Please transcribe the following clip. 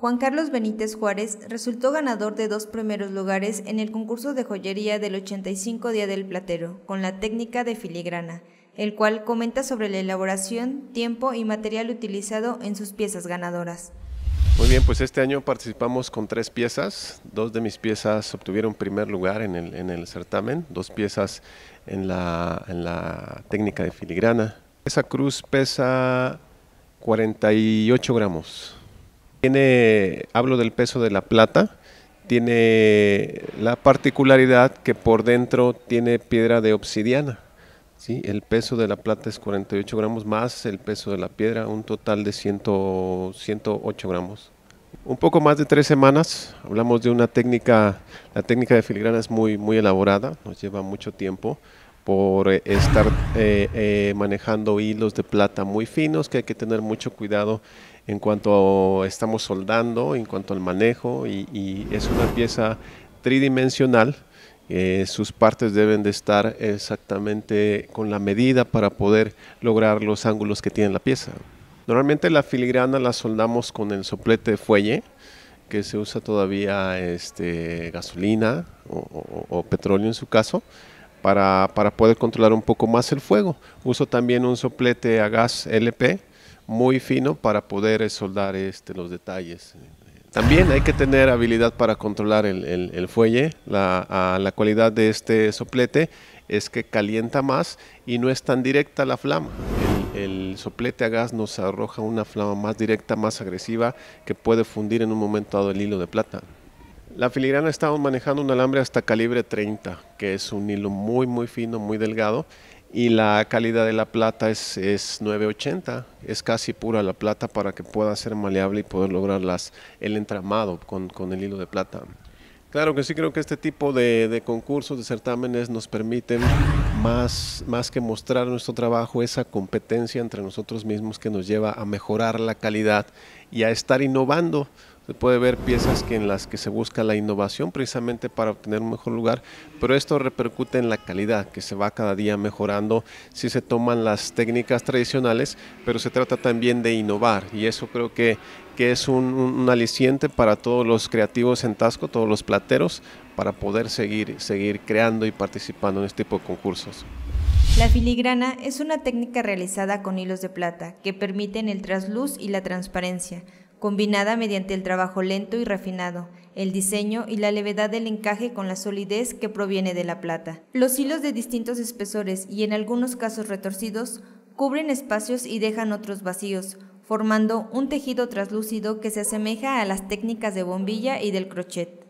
Juan Carlos Benítez Juárez resultó ganador de dos primeros lugares en el concurso de joyería del 85 Día del Platero, con la técnica de filigrana, el cual comenta sobre la elaboración, tiempo y material utilizado en sus piezas ganadoras. Muy bien, pues este año participamos con tres piezas. Dos de mis piezas obtuvieron primer lugar en el, certamen, dos piezas en la, técnica de filigrana. Esa cruz pesa 48 gramos. Tiene, hablo del peso de la plata, tiene la particularidad que por dentro tiene piedra de obsidiana. ¿sí? El peso de la plata es 48 gramos más el peso de la piedra, un total de 108 gramos. Un poco más de tres semanas, hablamos de una técnica, la técnica de filigrana es muy, muy elaborada, nos lleva mucho tiempo por eh, estar eh, eh, manejando hilos de plata muy finos, que hay que tener mucho cuidado en cuanto estamos soldando, en cuanto al manejo, y, es una pieza tridimensional. sus partes deben de estar exactamente con la medida para poder lograr los ángulos que tiene la pieza. Normalmente la filigrana la soldamos con el soplete de fuelle, que se usa todavía este, gasolina o petróleo en su caso, para, poder controlar un poco más el fuego. Uso también un soplete a gas LP muy fino para poder eh, soldar este, los detalles. También hay que tener habilidad para controlar el, fuelle. La, la cualidad de este soplete es que calienta más y no es tan directa la flama el soplete a gas nos arroja una flama más directa, más agresiva, que puede fundir en un momento dado el hilo de plata. La filigrana está manejando un alambre hasta calibre 30, que es un hilo muy, muy fino, muy delgado. Y la calidad de la plata es, es 980, es casi pura la plata para que pueda ser maleable y poder lograr el entramado con, el hilo de plata. Claro que sí, creo que este tipo de, de, concursos, de certámenes nos permiten más, más que mostrar nuestro trabajo, esa competencia entre nosotros mismos que nos lleva a mejorar la calidad y a estar innovando se puede ver piezas que en las que se busca la innovación precisamente para obtener un mejor lugar, pero esto repercute en la calidad que se va cada día mejorando si se toman las técnicas tradicionales, pero se trata también de innovar y eso creo que, que es un, aliciente para todos los creativos en Tasco, todos los plateros, para poder seguir, seguir creando y participando en este tipo de concursos. La filigrana es una técnica realizada con hilos de plata que permiten el trasluz y la transparencia combinada mediante el trabajo lento y refinado, el diseño y la levedad del encaje con la solidez que proviene de la plata. Los hilos de distintos espesores y en algunos casos retorcidos cubren espacios y dejan otros vacíos, formando un tejido traslúcido que se asemeja a las técnicas de bombilla y del crochet.